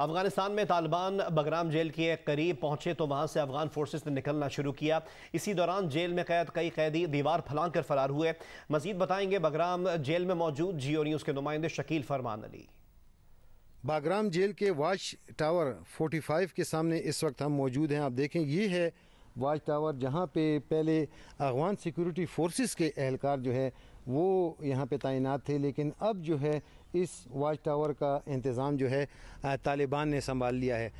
अफगानिस्तान में तालिबान बगराम जेल के करीब पहुंचे तो वहां से अफगान फोर्सेस ने निकलना शुरू किया इसी दौरान जेल में कैद कई कैदी दीवार फलांग कर फरार हुए मजीद बताएंगे बगराम जेल में मौजूद जियो न्यूज के नुमाइंदे शकील फरमान अली बागराम जेल के वाच टावर 45 के सामने इस वक्त हम मौजूद हैं आप देखें ये है वाच टावर जहाँ पे पहले अफगान सिक्योरिटी फोर्सेस के एहलकार जो है वो यहाँ पे तैनात थे लेकिन अब जो है इस वाच टावर का इंतज़ाम जो है तालिबान ने संभाल लिया है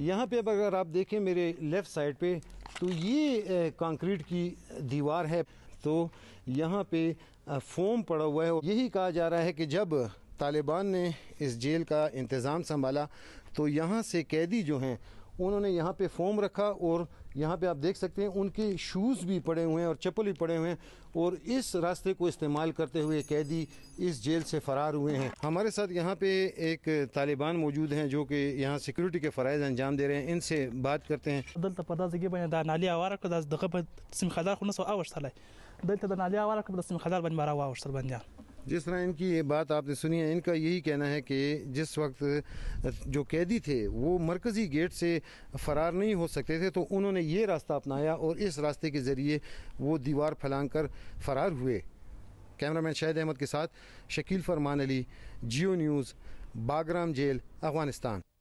यहाँ पे अगर आप देखें मेरे लेफ़्ट साइड पे तो ये कंक्रीट की दीवार है तो यहाँ पे फोम पड़ा हुआ है यही कहा जा रहा है कि जब तालिबान ने इस जेल का इंतज़ाम संभाला तो यहाँ से कैदी जो हैं उन्होंने यहाँ पे फॉर्म रखा और यहाँ पे आप देख सकते हैं उनके शूज़ भी पड़े हुए हैं और चप्पल भी पड़े हुए हैं और इस रास्ते को इस्तेमाल करते हुए कैदी इस जेल से फ़रार हुए हैं हमारे साथ यहाँ पे एक तालिबान मौजूद हैं जो कि यहाँ सिक्योरिटी के फ़रज़ अंजाम दे रहे हैं इनसे बात करते हैं जिस तरह इनकी ये बात आपने सुनी है इनका यही कहना है कि जिस वक्त जो कैदी थे वो मरकज़ी गेट से फ़रार नहीं हो सकते थे तो उन्होंने ये रास्ता अपनाया और इस रास्ते के ज़रिए वो दीवार फैलांग कर फ़रार हुए कैमरामैन शाहिद अहमद के साथ Shakeel Farman Ali Geo News Bagram jail Afghanistan